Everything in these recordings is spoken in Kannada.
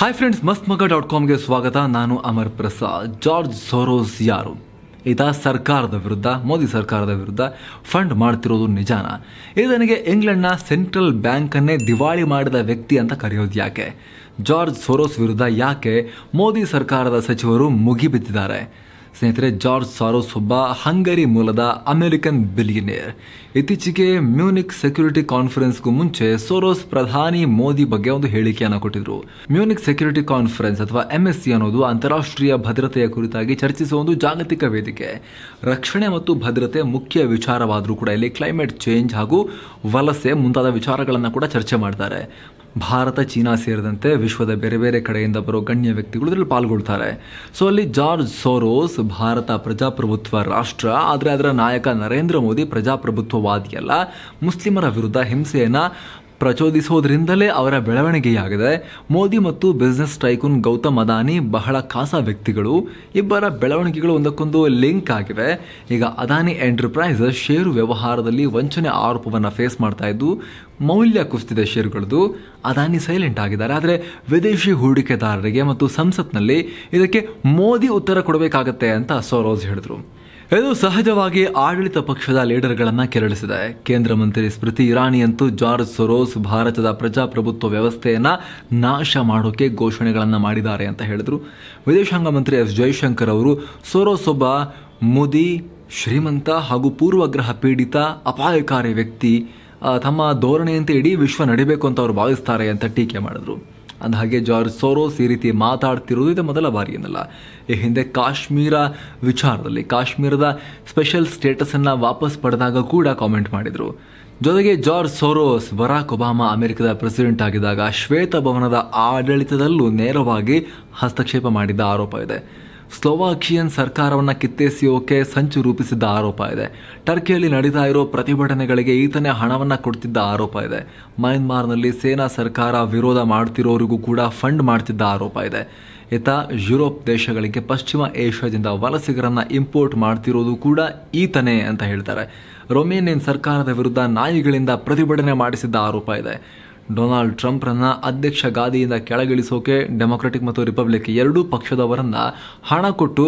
ಹಾಯ್ ಫ್ರೆಂಡ್ಸ್ ಮಸ್ತ್ ಮಗ ಡಾಟ್ ಕಾಮ್ಗೆ ಸ್ವಾಗತ ನಾನು ಅಮರ್ ಪ್ರಸಾದ್ ಜಾರ್ಜ್ ಸೊರೋಸ್ ಯಾರು ಈತ ಸರ್ಕಾರದ ವಿರುದ್ಧ ಮೋದಿ ಸರ್ಕಾರದ ವಿರುದ್ಧ ಫಂಡ್ ಮಾಡ್ತಿರೋದು ನಿಜಾನ ಇದನಿಗೆ ಇಂಗ್ಲೆಂಡ್ನ ಸೆಂಟ್ರಲ್ ಬ್ಯಾಂಕನ್ನೇ ದಿವಾಳಿ ಮಾಡಿದ ವ್ಯಕ್ತಿ ಅಂತ ಕರೆಯೋದು ಯಾಕೆ ಜಾರ್ಜ್ ಸೊರೋಸ್ ವಿರುದ್ಧ ಯಾಕೆ ಮೋದಿ ಸರ್ಕಾರದ ಸಚಿವರು ಮುಗಿಬಿದ್ದಿದ್ದಾರೆ ಸ್ನೇಹಿತರೆ ಜಾರ್ಜ್ ಸಾರೋಸ್ ಒಬ್ಬ ಹಂಗರಿ ಮೂಲದ ಅಮೆರಿಕನ್ ಬಿಲಿಯನೇರ್ ಇತ್ತೀಚೆಗೆ ಮ್ಯೂನಿಕ್ ಸೆಕ್ಯೂರಿಟಿ ಕಾನ್ಫರೆನ್ಸ್ಗೂ ಮುಂಚೆ ಸೋರೋಸ್ ಪ್ರಧಾನಿ ಮೋದಿ ಬಗ್ಗೆ ಒಂದು ಹೇಳಿಕೆಯನ್ನು ಕೊಟ್ಟಿದ್ರು ಮ್ಯೂನಿಕ್ ಸೆಕ್ಯೂರಿಟಿ ಕಾನ್ಫರೆನ್ಸ್ ಅಥವಾ ಎಂಎಸ್ಸಿ ಅನ್ನೋದು ಅಂತಾರಾಷ್ಟ್ರೀಯ ಭದ್ರತೆಯ ಕುರಿತಾಗಿ ಚರ್ಚಿಸುವ ಒಂದು ಜಾಗತಿಕ ವೇದಿಕೆ ರಕ್ಷಣೆ ಮತ್ತು ಭದ್ರತೆ ಮುಖ್ಯ ವಿಚಾರವಾದರೂ ಕೂಡ ಇಲ್ಲಿ ಕ್ಲೈಮೇಟ್ ಚೇಂಜ್ ಹಾಗೂ ವಲಸೆ ಮುಂತಾದ ವಿಚಾರಗಳನ್ನು ಕೂಡ ಚರ್ಚೆ ಮಾಡ್ತಾರೆ ಭಾರತ ಚೀನಾ ಸೇರಿದಂತೆ ವಿಶ್ವದ ಬೇರೆ ಬೇರೆ ಕಡೆಯಿಂದ ಬರೋ ಗಣ್ಯ ವ್ಯಕ್ತಿಗಳು ಇದರಲ್ಲಿ ಪಾಲ್ಗೊಳ್ತಾರೆ ಸೊ ಅಲ್ಲಿ ಜಾರ್ಜ್ ಸೋರೋಸ್ ಭಾರತ ಪ್ರಜಾಪ್ರಭುತ್ವ ರಾಷ್ಟ್ರ ಆದರೆ ಅದರ ನಾಯಕ ನರೇಂದ್ರ ಮೋದಿ ಪ್ರಜಾಪ್ರಭುತ್ವವಾದಿಯಲ್ಲ ಮುಸ್ಲಿಮರ ವಿರುದ್ಧ ಹಿಂಸೆಯನ್ನು ಪ್ರಚೋದಿಸುವುದರಿಂದಲೇ ಅವರ ಬೆಳವಣಿಗೆಯಾಗಿದೆ ಮೋದಿ ಮತ್ತು ಬಿಸ್ನೆಸ್ ಟೈಕೂನ್ ಗೌತಮ್ ಅದಾನಿ ಬಹಳ ಖಾಸ ವ್ಯಕ್ತಿಗಳು ಇಬ್ಬರ ಬೆಳವಣಿಗೆಗಳು ಒಂದಕ್ಕೊಂದು ಲಿಂಕ್ ಆಗಿವೆ ಈಗ ಅದಾನಿ ಎಂಟರ್ಪ್ರೈಸ್ ಷೇರು ವ್ಯವಹಾರದಲ್ಲಿ ವಂಚನೆ ಆರೋಪವನ್ನು ಫೇಸ್ ಮಾಡ್ತಾ ಇದ್ದು ಮೌಲ್ಯ ಕುಸಿತಿದೆ ಷೇರುಗಳದ್ದು ಅದಾನಿ ಸೈಲೆಂಟ್ ಆಗಿದ್ದಾರೆ ಆದರೆ ವಿದೇಶಿ ಹೂಡಿಕೆದಾರರಿಗೆ ಮತ್ತು ಸಂಸತ್ನಲ್ಲಿ ಇದಕ್ಕೆ ಮೋದಿ ಉತ್ತರ ಕೊಡಬೇಕಾಗತ್ತೆ ಅಂತ ಸೋರೋಸ್ ಹೇಳಿದರು ಇದು ಸಹಜವಾಗಿ ಆಡಳಿತ ಪಕ್ಷದ ಲೀಡರ್ಗಳನ್ನು ಕೆರಳಿಸಿದೆ ಕೇಂದ್ರ ಮಂತ್ರಿ ಸ್ಮೃತಿ ಅಂತೂ ಜಾರ್ಜ್ ಸೊರೋಸ್ ಭಾರತದ ಪ್ರಜಾಪ್ರಭುತ್ವ ವ್ಯವಸ್ಥೆಯನ್ನು ನಾಶ ಮಾಡೋಕೆ ಘೋಷಣೆಗಳನ್ನು ಮಾಡಿದ್ದಾರೆ ಅಂತ ಹೇಳಿದರು ವಿದೇಶಾಂಗ ಮಂತ್ರಿ ಎಸ್ ಜಯಶಂಕರ್ ಅವರು ಸೊರೋಸ್ ಒಬ್ಬ ಮುದಿ ಶ್ರೀಮಂತ ಹಾಗೂ ಪೂರ್ವಗ್ರಹ ಪೀಡಿತ ಅಪಾಯಕಾರಿ ವ್ಯಕ್ತಿ ತಮ್ಮ ಧೋರಣೆಯಂತೆ ಇಡೀ ವಿಶ್ವ ನಡೀಬೇಕು ಅಂತ ಅವರು ಭಾವಿಸ್ತಾರೆ ಅಂತ ಟೀಕೆ ಮಾಡಿದರು ಅಂದ ಹಾಗೆ ಜಾರ್ಜ್ ಸೋರೋಸ್ ಈ ರೀತಿ ಮಾತಾಡ್ತಿರೋದು ಇದು ಮೊದಲ ಬಾರಿ ಏನಲ್ಲ ಈ ಹಿಂದೆ ಕಾಶ್ಮೀರ ವಿಚಾರದಲ್ಲಿ ಕಾಶ್ಮೀರದ ಸ್ಪೆಷಲ್ ಸ್ಟೇಟಸನ್ನು ವಾಪಸ್ ಪಡೆದಾಗ ಕೂಡ ಕಾಮೆಂಟ್ ಮಾಡಿದರು ಜೊತೆಗೆ ಜಾರ್ಜ್ ಸೋರೋಸ್ ಬರಾಕ್ ಒಬಾಮಾ ಅಮೆರಿಕದ ಪ್ರೆಸಿಡೆಂಟ್ ಆಗಿದ್ದಾಗ ಶ್ವೇತ ಭವನದ ಆಡಳಿತದಲ್ಲೂ ನೇರವಾಗಿ ಹಸ್ತಕ್ಷೇಪ ಮಾಡಿದ್ದ ಆರೋಪ ಇದೆ ಸ್ಲೋವಾಕಿಯನ್ ಸರ್ಕಾರವನ್ನು ಕಿತ್ತೆಸೆಯೋಕೆ ಸಂಚು ರೂಪಿಸಿದ್ದ ಆರೋಪ ಇದೆ ಟರ್ಕಿಯಲ್ಲಿ ನಡೀತಾ ಇರೋ ಪ್ರತಿಭಟನೆಗಳಿಗೆ ಈತನೇ ಹಣವನ್ನು ಕೊಡ್ತಿದ್ದ ಆರೋಪ ಇದೆ ಮ್ಯಾನ್ಮಾರ್ನಲ್ಲಿ ಸೇನಾ ಸರ್ಕಾರ ವಿರೋಧ ಮಾಡ್ತಿರೋರಿಗೂ ಕೂಡ ಫಂಡ್ ಮಾಡ್ತಿದ್ದ ಆರೋಪ ಇದೆ ಈತ ಯುರೋಪ್ ದೇಶಗಳಿಗೆ ಪಶ್ಚಿಮ ಏಷ್ಯಾದಿಂದ ವಲಸಿಗರನ್ನು ಇಂಪೋರ್ಟ್ ಮಾಡ್ತಿರೋದು ಕೂಡ ಈತನೇ ಅಂತ ಹೇಳ್ತಾರೆ ರೊಮೇನಿಯನ್ ಸರ್ಕಾರದ ವಿರುದ್ಧ ನಾಯಿಗಳಿಂದ ಪ್ರತಿಭಟನೆ ಮಾಡಿಸಿದ್ದ ಆರೋಪ ಇದೆ ಡೊನಾಲ್ಡ್ ಟ್ರಂಪ್ರನ್ನು ಅಧ್ಯಕ್ಷ ಗಾದಿಯಿಂದ ಕೆಳಗಿಳಿಸೋಕೆ ಡೆಮೊಕ್ರೆಟಿಕ್ ಮತ್ತು ರಿಪಬ್ಲಿಕ್ ಎರಡೂ ಪಕ್ಷದವರನ್ನ ಹಣ ಕೊಟ್ಟು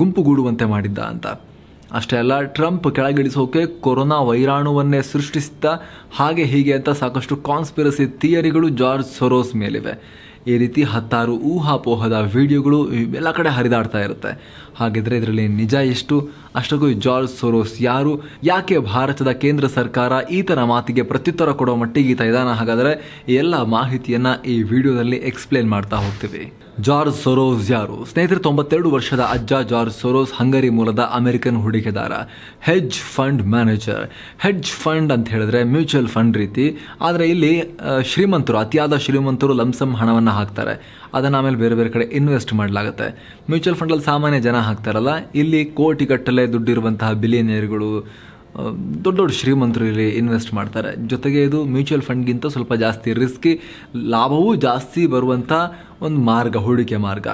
ಗುಂಪುಗೂಡುವಂತೆ ಮಾಡಿದ್ದ ಅಂತ ಅಷ್ಟೇ ಅಲ್ಲ ಟ್ರಂಪ್ ಕೆಳಗಿಳಿಸೋಕೆ ಕೊರೋನಾ ವೈರಾಣುವನ್ನೇ ಸೃಷ್ಟಿಸಿದ್ದ ಹಾಗೆ ಹೀಗೆ ಅಂತ ಸಾಕಷ್ಟು ಕಾನ್ಸ್ಪಿರಸಿ ಥಿಯರಿಗಳು ಜಾರ್ಜ್ ಸೊರೋಸ್ ಮೇಲಿವೆ ಈ ರೀತಿ ಹತ್ತಾರು ಊಹಾಪೋಹದ ವಿಡಿಯೋಗಳು ಎಲ್ಲ ಕಡೆ ಹರಿದಾಡ್ತಾ ಇರುತ್ತೆ ಹಾಗಿದ್ರೆ ಇದರಲ್ಲಿ ನಿಜ ಎಷ್ಟು ಅಷ್ಟಕ್ಕೂ ಜಾರ್ಜ್ ಸೊರೋಸ್ ಯಾರು ಯಾಕೆ ಭಾರತದ ಕೇಂದ್ರ ಸರ್ಕಾರ ಈ ತರ ಮಾತಿಗೆ ಪ್ರತ್ಯುತ್ತರ ಕೊಡೋ ಮಟ್ಟಿಗೆ ಈತ ಹಾಗಾದ್ರೆ ಹಾಗಾದ್ರೆ ಎಲ್ಲ ಮಾಹಿತಿಯನ್ನ ಈ ವಿಡಿಯೋದಲ್ಲಿ ಎಕ್ಸ್ಪ್ಲೇನ್ ಮಾಡ್ತಾ ಹೋಗ್ತೀವಿ ಜಾರ್ಜ್ ಸೊರೋಸ್ ಯಾರು ಸ್ನೇಹಿತರೆ ತೊಂಬತ್ತೆರಡು ವರ್ಷದ ಅಜ್ಜ ಜಾರ್ಜ್ ಸೊರೋಸ್ ಹಂಗರಿ ಮೂಲದ ಅಮೆರಿಕನ್ ಹೂಡಿಕೆದಾರ hedge fund manager hedge fund ಅಂತ ಹೇಳಿದ್ರೆ ಮ್ಯೂಚುವಲ್ ಫಂಡ್ ರೀತಿ ಆದರೆ ಇಲ್ಲಿ ಶ್ರೀಮಂತರು ಅತಿಯಾದ ಶ್ರೀಮಂತರು ಲಂಸಮ್ ಹಣವನ್ನ ಹಾಕ್ತಾರೆ ಅದನ್ನ ಆಮೇಲೆ ಬೇರೆ ಬೇರೆ ಕಡೆ ಇನ್ವೆಸ್ಟ್ ಮಾಡಲಾಗುತ್ತೆ ಮ್ಯೂಚುವಲ್ ಫಂಡ್ ಅಲ್ಲಿ ಸಾಮಾನ್ಯ ಜನ ಹಾಕ್ತಾರಲ್ಲ ಇಲ್ಲಿ ಕೋಟಿಗಟ್ಟಲೆ ದುಡ್ಡಿರುವಂತಹ ಬಿಲಿಯನಿಯರ್ಗಳು ದೊಡ್ಡ ದೊಡ್ಡ ಶ್ರೀಮಂತರು ಇಲ್ಲಿ ಇನ್ವೆಸ್ಟ್ ಮಾಡ್ತಾರೆ ಜೊತೆಗೆ ಇದು ಮ್ಯೂಚುವಲ್ ಫಂಡ್ಗಿಂತ ಸ್ವಲ್ಪ ಜಾಸ್ತಿ ರಿಸ್ಕಿ ಲಾಭವೂ ಜಾಸ್ತಿ ಬರುವಂಥ ಒಂದು ಮಾರ್ಗ ಹೂಡಿಕೆ ಮಾರ್ಗ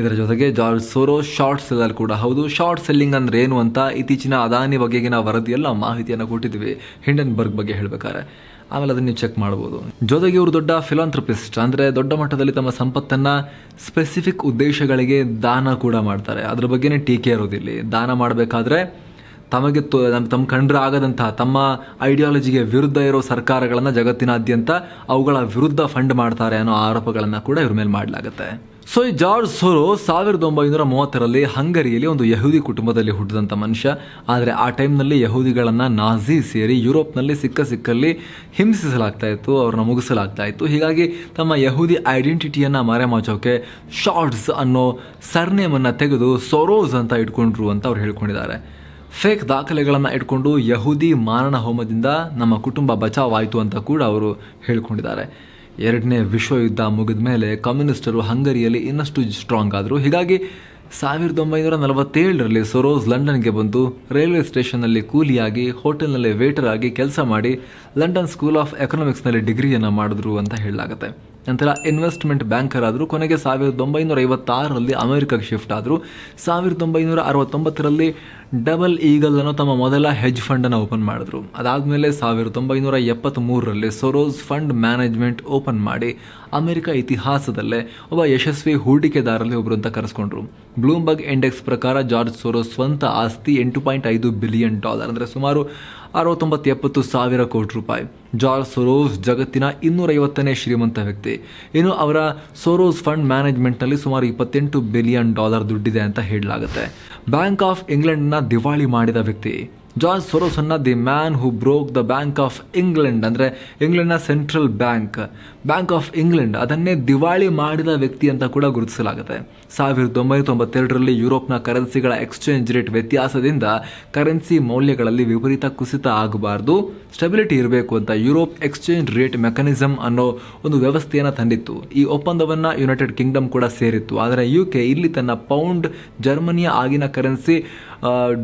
ಇದರ ಜೊತೆಗೆ ಜಾರ್ಜ್ ಸೋರೋ ಶಾರ್ಟ್ ಸೆಲ್ಲರ್ ಕೂಡ ಹೌದು ಶಾರ್ಟ್ ಸೆಲ್ಲಿಂಗ್ ಅಂದ್ರೆ ಏನು ಅಂತ ಇತ್ತೀಚಿನ ಅದಾನಿ ಬಗೆಗಿನ ವರದಿಯೆಲ್ಲ ಮಾಹಿತಿಯನ್ನು ಕೊಟ್ಟಿದ್ವಿ ಹಿಂಡನ್ಬರ್ಗ್ ಬಗ್ಗೆ ಹೇಳಬೇಕಾದ್ರೆ ಆಮೇಲೆ ಅದನ್ನ ನೀವು ಚೆಕ್ ಮಾಡಬಹುದು ಜೊತೆಗೆ ಇವರು ದೊಡ್ಡ ಫಿಲಾಂಥ್ರಪಿಸ್ಟ್ ಅಂದ್ರೆ ದೊಡ್ಡ ಮಟ್ಟದಲ್ಲಿ ತಮ್ಮ ಸಂಪತ್ತನ್ನ ಸ್ಪೆಸಿಫಿಕ್ ಉದ್ದೇಶಗಳಿಗೆ ದಾನ ಕೂಡ ಮಾಡ್ತಾರೆ ಅದ್ರ ಬಗ್ಗೆನೇ ಟೀಕೆ ಇರೋದಿಲ್ಲ ದಾನ ಮಾಡಬೇಕಾದ್ರೆ ತಮಗೆ ತಮ್ಮ ಕಂಡ್ರೆ ಆಗದಂತಹ ತಮ್ಮ ಐಡಿಯಾಲಜಿಗೆ ವಿರುದ್ಧ ಇರೋ ಸರ್ಕಾರಗಳನ್ನ ಜಗತ್ತಿನಾದ್ಯಂತ ಅವುಗಳ ವಿರುದ್ಧ ಫಂಡ್ ಮಾಡ್ತಾರೆ ಅನ್ನೋ ಆರೋಪಗಳನ್ನ ಕೂಡ ಇವ್ರ ಮೇಲೆ ಮಾಡಲಾಗುತ್ತೆ ಸೊ ಈ ಜಾರ್ಜ್ ಸೊರೋ ಸಾವಿರದ ಒಂಬೈನೂರ ಮೂವತ್ತರಲ್ಲಿ ಹಂಗರಿಯಲ್ಲಿ ಒಂದು ಯಹೂದಿ ಕುಟುಂಬದಲ್ಲಿ ಹುಟ್ಟಿದಂಥ ಮನುಷ್ಯ ಆದರೆ ಆ ಟೈಮ್ನಲ್ಲಿ ಯಹೂದಿಗಳನ್ನು ನಾಜಿ ಸೇರಿ ಯುರೋಪ್ನಲ್ಲಿ ಸಿಕ್ಕ ಸಿಕ್ಕಲ್ಲಿ ಹಿಂಸಿಸಲಾಗ್ತಾ ಇತ್ತು ಅವ್ರನ್ನ ಮುಗಿಸಲಾಗ್ತಾ ಇತ್ತು ಹೀಗಾಗಿ ತಮ್ಮ ಯಹೂದಿ ಐಡೆಂಟಿಟಿಯನ್ನು ಮರೆಮಾಚೋಕೆ ಶಾರ್ಟ್ಸ್ ಅನ್ನೋ ಸರ್ನೇಮನ್ನು ತೆಗೆದು ಸೊರೋಸ್ ಅಂತ ಇಟ್ಕೊಂಡ್ರು ಅಂತ ಅವ್ರು ಹೇಳ್ಕೊಂಡಿದ್ದಾರೆ ಫೇಕ್ ದಾಖಲೆಗಳನ್ನು ಇಟ್ಕೊಂಡು ಯಹೂದಿ ಮಾರಣ ಹೋಮದಿಂದ ನಮ್ಮ ಕುಟುಂಬ ಬಚಾವಾಯಿತು ಅಂತ ಕೂಡ ಅವರು ಹೇಳ್ಕೊಂಡಿದ್ದಾರೆ ಎರಡನೇ ವಿಶ್ವ ಯುದ್ಧ ಮುಗಿದ ಮೇಲೆ ಕಮ್ಯುನಿಸ್ಟರು ಹಂಗರಿಯಲ್ಲಿ ಇನ್ನಷ್ಟು ಸ್ಟ್ರಾಂಗ್ ಆದರು ಹೀಗಾಗಿ ಸಾವಿರದ ಒಂಬೈನೂರ ನಲವತ್ತೇಳರಲ್ಲಿ ಸೊರೋಸ್ ಲಂಡನ್ಗೆ ಬಂದು ರೈಲ್ವೆ ಸ್ಟೇಷನ್ನಲ್ಲಿ ಕೂಲಿಯಾಗಿ ಹೋಟೆಲ್ನಲ್ಲಿ ವೇಟರ್ ಆಗಿ ಕೆಲಸ ಮಾಡಿ ಲಂಡನ್ ಸ್ಕೂಲ್ ಆಫ್ ಎಕನಾಮಿಕ್ಸ್ನಲ್ಲಿ ಡಿಗ್ರಿಯನ್ನು ಮಾಡಿದ್ರು ಅಂತ ಹೇಳಲಾಗುತ್ತೆ ನಂತರ ಇನ್ವೆಸ್ಟ್ಮೆಂಟ್ ಬ್ಯಾಂಕರ್ ಆದರೂ ಕೊನೆಗೆ ಸಾವಿರದ ಒಂಬೈನೂರ ಐವತ್ತಾರರಲ್ಲಿ ಅಮೆರಿಕಾಗೆ ಶಿಫ್ಟ್ ಆದರು ಸಾವಿರದ ಒಂಬೈನೂರ ಅರವತ್ತೊಂಬತ್ತರಲ್ಲಿ ಡಬಲ್ ಈಗಲ್ ಅನ್ನು ತಮ್ಮ ಮೊದಲ ಹೆಜ್ ಅನ್ನು ಓಪನ್ ಮಾಡಿದ್ರು ಅದಾದ್ಮೇಲೆ ಸಾವಿರದ ಒಂಬೈನೂರ ಎಪ್ಪತ್ತ್ಮೂರರಲ್ಲಿ ಸೊರೋಸ್ ಫಂಡ್ ಮ್ಯಾನೇಜ್ಮೆಂಟ್ ಓಪನ್ ಮಾಡಿ ಅಮೆರಿಕ ಇತಿಹಾಸದಲ್ಲೇ ಒಬ್ಬ ಯಶಸ್ವಿ ಹೂಡಿಕೆದಾರರಲ್ಲಿ ಒಬ್ಬರು ಅಂತ ಕರೆಸ್ಕೊಂಡ್ರು ಬ್ಲೂಮ್ಬರ್ಗ್ ಇಂಡೆಕ್ಸ್ ಪ್ರಕಾರ ಜಾರ್ಜ್ ಸೊರೋಸ್ ಸ್ವಂತ ಆಸ್ತಿ ಎಂಟು ಪಾಯಿಂಟ್ ಐದು ಬಿಲಿಯನ್ ಡಾಲರ್ ಅಂದರೆ ಸುಮಾರು ಅರವತ್ತೊಂಬತ್ತು ಎಪ್ಪತ್ತು ಸಾವಿರ ಕೋಟಿ ರೂಪಾಯಿ ಜಾರ್ಜ್ ಸೊರೋಸ್ ಜಗತ್ತಿನ ಇನ್ನೂರೈವತ್ತನೇ ಶ್ರೀಮಂತ ವ್ಯಕ್ತಿ ಇನ್ನು ಅವರ ಸೊರೋಸ್ ಫಂಡ್ ಮ್ಯಾನೇಜ್ಮೆಂಟ್ನಲ್ಲಿ ಸುಮಾರು ಇಪ್ಪತ್ತೆಂಟು ಬಿಲಿಯನ್ ಡಾಲರ್ ದುಡ್ಡಿದೆ ಅಂತ ಹೇಳಲಾಗುತ್ತೆ ಬ್ಯಾಂಕ್ ಆಫ್ ಇಂಗ್ಲೆಂಡ್ ದಿವಾಳಿ ಮಾಡಿದ ವ್ಯಕ್ತಿ ಜಾರ್ಜ್ ಸೊರೋಸನ್ನ the man who broke the bank of England ಅಂದರೆ ಇಂಗ್ಲೆಂಡ್ನ central bank bank of England ಅದನ್ನೇ ದಿವಾಳಿ ಮಾಡಿದ ವ್ಯಕ್ತಿ ಅಂತ ಕೂಡ ಗುರುತಿಸಲಾಗುತ್ತೆ ಸಾವಿರದ ಒಂಬೈನೂರ ತೊಂಬತ್ತೆರಡರಲ್ಲಿ ಯುರೋಪ್ನ ಕರೆನ್ಸಿಗಳ ಎಕ್ಸ್ಚೇಂಜ್ ರೇಟ್ ವ್ಯತ್ಯಾಸದಿಂದ ಕರೆನ್ಸಿ ಮೌಲ್ಯಗಳಲ್ಲಿ ವಿಪರೀತ ಕುಸಿತ ಆಗಬಾರ್ದು ಸ್ಟೆಬಿಲಿಟಿ ಇರಬೇಕು ಅಂತ ಯುರೋಪ್ ಎಕ್ಸ್ಚೇಂಜ್ ರೇಟ್ ಮೆಕಾನಿಸಮ್ ಅನ್ನೋ ಒಂದು ವ್ಯವಸ್ಥೆಯನ್ನು ತಂದಿತ್ತು ಈ ಒಪ್ಪಂದವನ್ನು ಯುನೈಟೆಡ್ ಕಿಂಗ್ಡಮ್ ಕೂಡ ಸೇರಿತ್ತು ಆದರೆ ಯು ಕೆ ಇಲ್ಲಿ ತನ್ನ ಪೌಂಡ್ ಜರ್ಮನಿಯ ಆಗಿನ ಕರೆನ್ಸಿ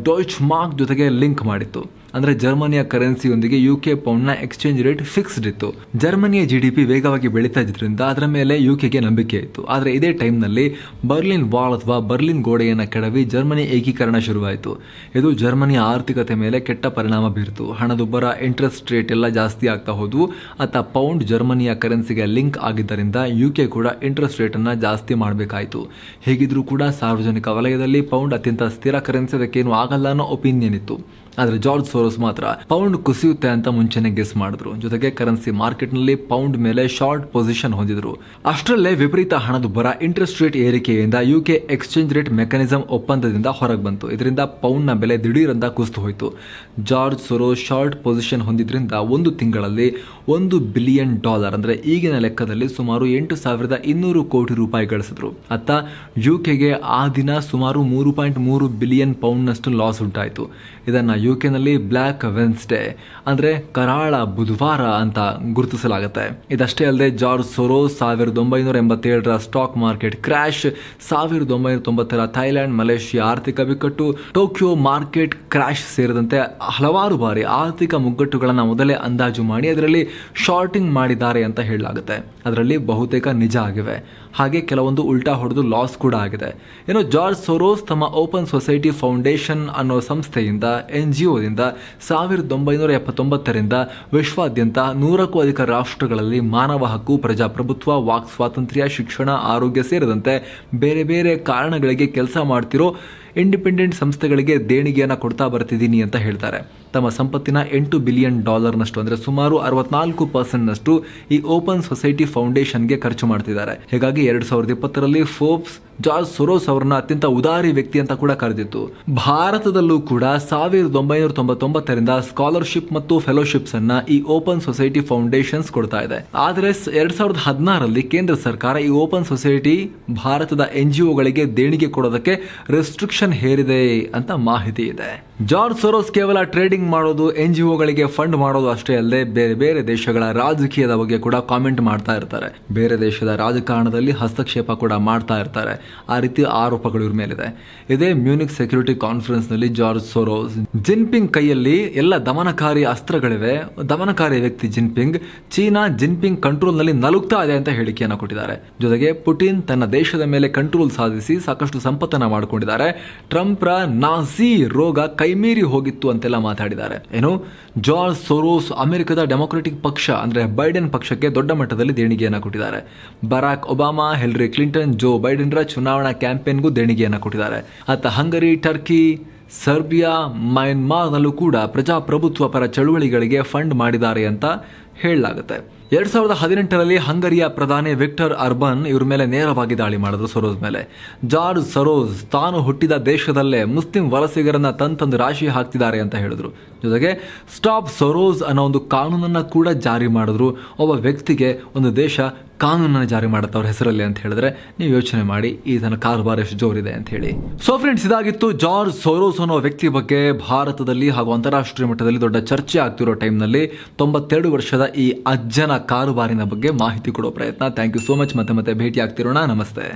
ಡಾಯ್ಚ್ ಮಾರ್ಕ್ ಜೊತೆಗೆ ಲಿಂಕ್ ಮಾಡಿತ್ತು ಅಂದ್ರೆ ಜರ್ಮನಿಯ ಕರೆನ್ಸಿಯೊಂದಿಗೆ ಯು ಕೆ ಪೌಂಡ್ನ ಎಕ್ಸ್ಚೇಂಜ್ ರೇಟ್ ಫಿಕ್ಸ್ಡ್ ಇತ್ತು ಜರ್ಮನಿಯ ಜಿಡಿಪಿ ವೇಗವಾಗಿ ಬೆಳೀತಾ ಇದ್ರಿಂದ ಅದರ ಮೇಲೆ ಯು ಕೆಗೆ ನಂಬಿಕೆ ಇತ್ತು ಆದರೆ ಇದೇ ಟೈಮ್ನಲ್ಲಿ ಬರ್ಲಿನ್ ವಾಲ್ ಅಥವಾ ಬರ್ಲಿನ್ ಗೋಡೆಯನ್ನು ಕೆಡವಿ ಜರ್ಮನಿ ಏಕೀಕರಣ ಶುರುವಾಯಿತು ಇದು ಜರ್ಮನಿಯ ಆರ್ಥಿಕತೆ ಮೇಲೆ ಕೆಟ್ಟ ಪರಿಣಾಮ ಬೀರಿತು ಹಣದುಬ್ಬರ ಇಂಟ್ರೆಸ್ಟ್ ರೇಟ್ ಎಲ್ಲ ಜಾಸ್ತಿ ಆಗ್ತಾ ಹೋದವು ಅಥವಾ ಪೌಂಡ್ ಜರ್ಮನಿಯ ಕರೆನ್ಸಿಗೆ ಲಿಂಕ್ ಆಗಿದ್ದರಿಂದ ಯು ಕೆ ಕೂಡ ಇಂಟ್ರೆಸ್ಟ್ ಅನ್ನ ಜಾಸ್ತಿ ಮಾಡಬೇಕಾಯಿತು ಹೇಗಿದ್ರೂ ಕೂಡ ಸಾರ್ವಜನಿಕ ವಲಯದಲ್ಲಿ ಪೌಂಡ್ ಅತ್ಯಂತ ಸ್ಥಿರ ಕರೆನ್ಸಿ ಅದಕ್ಕೇನು ಆಗಲ್ಲ ಅನ್ನೋ ಒಪಿನಿಯನ್ ಇತ್ತು ಆದರೆ ಜಾರ್ಜ್ ಸೋರೋಸ್ ಮಾತ್ರ ಪೌಂಡ್ ಕುಸಿಯುತ್ತೆ ಅಂತ ಮುಂಚೆನೆ ಗೆಸ್ ಮಾಡಿದ್ರು ಜೊತೆಗೆ ಕರೆನ್ಸಿ ಮಾರ್ಕೆಟ್ ನಲ್ಲಿ ಪೌಂಡ್ ಮೇಲೆ ಶಾರ್ಟ್ ಪೊಸಿಷನ್ ಹೊಂದಿದ್ರು ಅಷ್ಟರಲ್ಲೇ ವಿಪರೀತ ಹಣದುಬ್ಬರ ಇಂಟ್ರೆಸ್ಟ್ ರೇಟ್ ಏರಿಕೆಯಿಂದ ಯುಕೆ ಎಕ್ಸ್ಚೇಂಜ್ ರೇಟ್ ಮೆಕಾನಿಸಮ್ ಒಪ್ಪಂದದಿಂದ ಹೊರಗೆ ಬಂತು ಇದರಿಂದ ಪೌಂಡ್ ನ ಬೆಲೆ ದಿಢೀರಂತ ಕುಸಿದು ಹೋಯಿತು ಜಾರ್ಜ್ ಸೊರೋಸ್ ಶಾರ್ಟ್ ಪೊಸಿಷನ್ ಹೊಂದಿದ್ರಿಂದ ಒಂದು ತಿಂಗಳಲ್ಲಿ ಒಂದು ಬಿಲಿಯನ್ ಡಾಲರ್ ಅಂದ್ರೆ ಈಗಿನ ಲೆಕ್ಕದಲ್ಲಿ ಸುಮಾರು ಎಂಟು ಸಾವಿರದ ಇನ್ನೂರು ಕೋಟಿ ರೂಪಾಯಿ ಗಳಿಸಿದ್ರು ಅತ್ತ ಯುಕೆಗೆ ಆ ದಿನ ಸುಮಾರು ಮೂರು ಪಾಯಿಂಟ್ ಮೂರು ಬಿಲಿಯನ್ ಪೌಂಡ್ನಷ್ಟು ಲಾಸ್ ಉಂಟಾಯಿತು ಇದನ್ನು ಯು ಕೆನಲ್ಲಿ ಬ್ಲ್ಯಾಕ್ ವೆನ್ಸ್ಡೇ ಅಂದರೆ ಕರಾಳ ಬುಧವಾರ ಅಂತ ಗುರುತಿಸಲಾಗುತ್ತೆ ಇದಷ್ಟೇ ಅಲ್ಲದೆ ಜಾರ್ಜ್ ಸೊರೋಸ್ ಸಾವಿರದ ಒಂಬೈನೂರ ಎಂಬತ್ತೇಳರ ಸ್ಟಾಕ್ ಮಾರ್ಕೆಟ್ ಕ್ರ್ಯಾಶ್ ಸಾವಿರದ ಒಂಬೈನೂರ ತೊಂಬತ್ತರ ಥೈಲ್ಯಾಂಡ್ ಮಲೇಷಿಯಾ ಆರ್ಥಿಕ ಬಿಕ್ಕಟ್ಟು ಟೋಕಿಯೋ ಮಾರ್ಕೆಟ್ ಕ್ರ್ಯಾಶ್ ಸೇರಿದಂತೆ ಹಲವಾರು ಬಾರಿ ಆರ್ಥಿಕ ಮುಗ್ಗಟ್ಟುಗಳನ್ನು ಮೊದಲೇ ಅಂದಾಜು ಮಾಡಿ ಅದರಲ್ಲಿ ಶಾರ್ಟಿಂಗ್ ಮಾಡಿದ್ದಾರೆ ಅಂತ ಹೇಳಲಾಗುತ್ತೆ ಅದರಲ್ಲಿ ಬಹುತೇಕ ನಿಜ ಆಗಿವೆ ಹಾಗೆ ಕೆಲವೊಂದು ಉಲ್ಟಾ ಹೊಡೆದು ಲಾಸ್ ಕೂಡ ಆಗಿದೆ ಏನೋ ಜಾರ್ಜ್ ಸೊರೋಸ್ ತಮ್ಮ ಓಪನ್ ಸೊಸೈಟಿ ಫೌಂಡೇಶನ್ ಅನ್ನೋ ಸಂಸ್ಥೆಯಿಂದ ಎನ್ ಎನ್ಜಿಒದಿಂದ ಸಾವಿರದ ಒಂಬೈನೂರ ಎಪ್ಪತ್ತೊಂಬತ್ತರಿಂದ ವಿಶ್ವಾದ್ಯಂತ ನೂರಕ್ಕೂ ಅಧಿಕ ರಾಷ್ಟ್ರಗಳಲ್ಲಿ ಮಾನವ ಹಕ್ಕು ಪ್ರಜಾಪ್ರಭುತ್ವ ವಾಕ್ ಸ್ವಾತಂತ್ರ್ಯ ಶಿಕ್ಷಣ ಆರೋಗ್ಯ ಸೇರಿದಂತೆ ಬೇರೆ ಬೇರೆ ಕಾರಣಗಳಿಗೆ ಕೆಲಸ ಮಾಡ್ತಿರೋ ಇಂಡಿಪೆಂಡೆಂಟ್ ಸಂಸ್ಥೆಗಳಿಗೆ ದೇಣಿಗೆಯನ್ನು ಕೊಡ್ತಾ ಬರ್ತಿದ್ದೀನಿ ಅಂತ ಹೇಳ್ತಾರೆ ತಮ್ಮ ಸಂಪತ್ತಿನ ಎಂಟು ಬಿಲಿಯನ್ ಡಾಲರ್ನಷ್ಟು ಅಂದರೆ ಸುಮಾರು ಅರವತ್ನಾಲ್ಕು ಪರ್ಸೆಂಟ್ನಷ್ಟು ಈ ಓಪನ್ ಸೊಸೈಟಿ ಫೌಂಡೇಶನ್ಗೆ ಖರ್ಚು ಮಾಡ್ತಿದ್ದಾರೆ ಹೀಗಾಗಿ ಎರಡು ಸಾವಿರದ ಇಪ್ಪತ್ತರಲ್ಲಿ ಫೋಬ್ಸ್ ಜಾರ್ಜ್ ಸೊರೋಸ್ ಅವರನ್ನ ಅತ್ಯಂತ ಉದಾರಿ ವ್ಯಕ್ತಿ ಅಂತ ಕೂಡ ಕರೆದಿತ್ತು ಭಾರತದಲ್ಲೂ ಕೂಡ ಸಾವಿರದ ಒಂಬೈನೂರ ತೊಂಬತ್ತೊಂಬತ್ತರಿಂದ ಸ್ಕಾಲರ್ಶಿಪ್ ಮತ್ತು ಫೆಲೋಶಿಪ್ಸ್ ಅನ್ನ ಈ ಓಪನ್ ಸೊಸೈಟಿ ಫೌಂಡೇಶನ್ಸ್ ಕೊಡ್ತಾ ಇದೆ ಆದರೆ ಎರಡ್ ಸಾವಿರದ ಹದಿನಾರಲ್ಲಿ ಕೇಂದ್ರ ಸರ್ಕಾರ ಈ ಓಪನ್ ಸೊಸೈಟಿ ಭಾರತದ ಎನ್ ಜಿ ಒಗಳಿಗೆ ದೇಣಿಗೆ ಕೊಡೋದಕ್ಕೆ ರೆಸ್ಟ್ರಿಕ್ಷನ್ ಸೆಕ್ಷನ್ ಹೇರಿದೆ ಅಂತ ಮಾಹಿತಿ ಇದೆ ಜಾರ್ಜ್ ಸೊರೋಸ್ ಕೇವಲ ಟ್ರೇಡಿಂಗ್ ಮಾಡೋದು ಎನ್ ಜಿ ಫಂಡ್ ಮಾಡೋದು ಅಷ್ಟೇ ಅಲ್ಲದೆ ಬೇರೆ ಬೇರೆ ದೇಶಗಳ ರಾಜಕೀಯದ ಬಗ್ಗೆ ಕೂಡ ಕಾಮೆಂಟ್ ಮಾಡ್ತಾ ಇರ್ತಾರೆ ಬೇರೆ ದೇಶದ ರಾಜಕಾರಣದಲ್ಲಿ ಹಸ್ತಕ್ಷೇಪ ಕೂಡ ಮಾಡ್ತಾ ಇರ್ತಾರೆ ಆ ರೀತಿ ಆರೋಪಗಳು ಇವ್ರ ಮೇಲಿದೆ ಇದೇ ಮ್ಯೂನಿಕ್ ಸೆಕ್ಯೂರಿಟಿ ಕಾನ್ಫರೆನ್ಸ್ ನಲ್ಲಿ ಜಾರ್ಜ್ ಸೊರೋಸ್ ಜಿನ್ಪಿಂಗ್ ಕೈಯಲ್ಲಿ ಎಲ್ಲ ದಮನಕಾರಿ ಅಸ್ತ್ರಗಳಿವೆ ದಮನಕಾರಿ ವ್ಯಕ್ತಿ ಜಿನ್ಪಿಂಗ್ ಚೀನಾ ಜಿನ್ಪಿಂಗ್ ಕಂಟ್ರೋಲ್ ನಲ್ಲಿ ನಲುಗ್ತಾ ಇದೆ ಅಂತ ಹೇಳಿಕೆಯನ್ನು ಕೊಟ್ಟಿದ್ದಾರೆ ಜೊತೆಗೆ ಪುಟಿನ್ ತನ್ನ ದೇಶದ ಮೇಲೆ ಕಂಟ್ರೋಲ್ ಸಾಧಿಸಿ ಸಾಕಷ್ಟು ಸಂಪತ್ತನ್ನು ಮಾಡಿಕೊಂಡಿದ್ದಾರೆ ಟ್ರಂಪ್ರ ನಾಸಿ ರೋಗ ಕೈ ಕೈಮೀರಿ ಹೋಗಿತ್ತು ಅಂತೆಲ್ಲ ಮಾತಾಡಿದ್ದಾರೆ ಏನು ಜಾರ್ಜ್ ಸೊರೋಸ್ ಅಮೆರಿಕದ ಡೆಮೊಕ್ರೆಟಿಕ್ ಪಕ್ಷ ಅಂದರೆ ಬೈಡೆನ್ ಪಕ್ಷಕ್ಕೆ ದೊಡ್ಡ ಮಟ್ಟದಲ್ಲಿ ದೇಣಿಗೆಯನ್ನು ಕೊಟ್ಟಿದ್ದಾರೆ ಬರಾಕ್ ಒಬಾಮಾ ಹೆಲ್ರಿ ಕ್ಲಿಂಟನ್ ಜೋ ಬೈಡೆನ್ರ ಚುನಾವಣಾ ಕ್ಯಾಂಪೇನ್ಗೂ ದೇಣಿಗೆಯನ್ನು ಕೊಟ್ಟಿದ್ದಾರೆ ಅತ್ತ ಹಂಗರಿ ಟರ್ಕಿ ಸರ್ಬಿಯಾ ಮ್ಯಾನ್ಮಾರ್ನಲ್ಲೂ ಕೂಡ ಪ್ರಜಾಪ್ರಭುತ್ವ ಪರ ಚಳುವಳಿಗಳಿಗೆ ಫಂಡ್ ಮಾಡಿದ್ದಾರೆ ಅಂತ ಹೇಳಲಾಗುತ್ತೆ ಎರಡ್ ಸಾವಿರದ ಹದಿನೆಂಟರಲ್ಲಿ ಹಂಗರಿಯ ಪ್ರಧಾನಿ ವಿಕ್ಟರ್ ಅರ್ಬನ್ ಇವ್ರ ಮೇಲೆ ನೇರವಾಗಿ ದಾಳಿ ಮಾಡಿದ್ರು ಸರೋಜ್ ಮೇಲೆ ಜಾರ್ಜ್ ಸರೋಜ್ ತಾನು ಹುಟ್ಟಿದ ದೇಶದಲ್ಲೇ ಮುಸ್ಲಿಂ ವಲಸಿಗರನ್ನ ತಂತಂದು ರಾಶಿ ಹಾಕ್ತಿದ್ದಾರೆ ಅಂತ ಹೇಳಿದ್ರು ಜೊತೆಗೆ ಸ್ಟಾಪ್ ಸರೋಜ್ ಅನ್ನೋ ಒಂದು ಕಾನೂನನ್ನ ಕೂಡ ಜಾರಿ ಮಾಡಿದ್ರು ಒಬ್ಬ ವ್ಯಕ್ತಿಗೆ ಒಂದು ದೇಶ ಕಾನೂನನ್ನು ಜಾರಿ ಮಾಡುತ್ತೆ ಅವ್ರ ಹೆಸರಲ್ಲಿ ಅಂತ ಹೇಳಿದ್ರೆ ನೀವು ಯೋಚನೆ ಮಾಡಿ ತನ್ನ ಕಾರುಬಾರ ಎಷ್ಟು ಜೋರಿದೆ ಅಂತ ಹೇಳಿ ಸೊ ಫ್ರೆಂಡ್ಸ್ ಇದಾಗಿತ್ತು ಜಾರ್ಜ್ ಸೋರೋಸ್ ಅನ್ನೋ ವ್ಯಕ್ತಿ ಬಗ್ಗೆ ಭಾರತದಲ್ಲಿ ಹಾಗೂ ಅಂತಾರಾಷ್ಟ್ರೀಯ ಮಟ್ಟದಲ್ಲಿ ದೊಡ್ಡ ಚರ್ಚೆ ಆಗ್ತಿರೋ ಟೈಮ್ನಲ್ಲಿ ತೊಂಬತ್ತೆರಡು ವರ್ಷದ ಈ ಅಜ್ಜನ ಕಾರುಬಾರಿನ ಬಗ್ಗೆ ಮಾಹಿತಿ ಕೊಡೋ ಪ್ರಯತ್ನ ಥ್ಯಾಂಕ್ ಯು ಸೋ ಮಚ್ ಮತ್ತೆ ಮತ್ತೆ ಭೇಟಿ ಆಗ್ತಿರೋಣ ನಮಸ್ತೆ